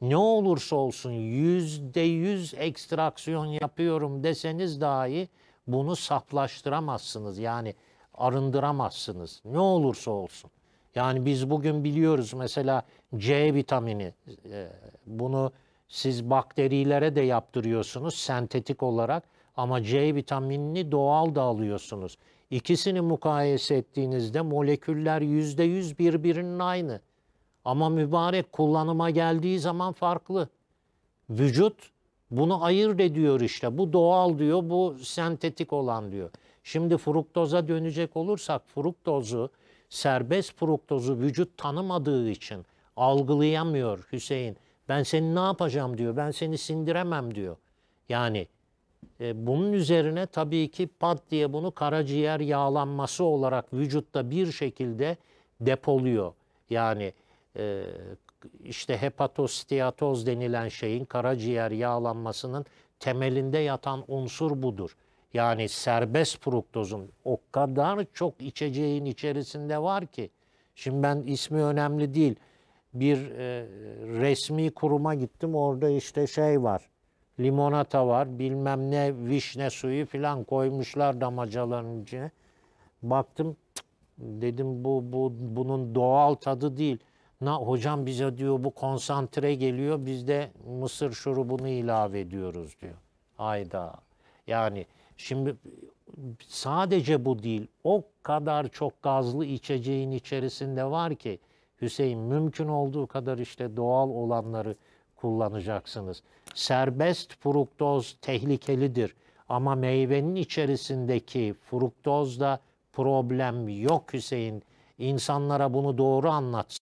ne olursa olsun yüzde yüz ekstraksiyon yapıyorum deseniz dahi bunu saplaştıramazsınız. Yani arındıramazsınız. Ne olursa olsun. Yani biz bugün biliyoruz mesela C vitamini e, bunu siz bakterilere de yaptırıyorsunuz sentetik olarak ama C vitaminini doğal da alıyorsunuz. İkisini mukayese ettiğinizde moleküller yüzde yüz birbirinin aynı. Ama mübarek kullanıma geldiği zaman farklı. Vücut bunu ayırt ediyor işte. Bu doğal diyor, bu sentetik olan diyor. Şimdi fruktoza dönecek olursak fruktozu, serbest fruktozu vücut tanımadığı için algılayamıyor Hüseyin. Ben seni ne yapacağım diyor, ben seni sindiremem diyor. Yani e, bunun üzerine tabii ki pat diye bunu karaciğer yağlanması olarak vücutta bir şekilde depoluyor. Yani e, işte hepatostiatoz denilen şeyin karaciğer yağlanmasının temelinde yatan unsur budur. Yani serbest fruktozun o kadar çok içeceğin içerisinde var ki. Şimdi ben ismi önemli değil. Bir e, resmi kuruma gittim orada işte şey var. Limonata var, bilmem ne vişne suyu filan koymuşlar damacaların içine. Baktım dedim bu, bu bunun doğal tadı değil. Na hocam bize diyor bu konsantre geliyor biz de mısır şurubunu ilave ediyoruz diyor. ayda Yani şimdi sadece bu değil o kadar çok gazlı içeceğin içerisinde var ki Hüseyin mümkün olduğu kadar işte doğal olanları kullanacaksınız. Serbest fruktoz tehlikelidir ama meyvenin içerisindeki fruktozda problem yok Hüseyin. İnsanlara bunu doğru anlatsın.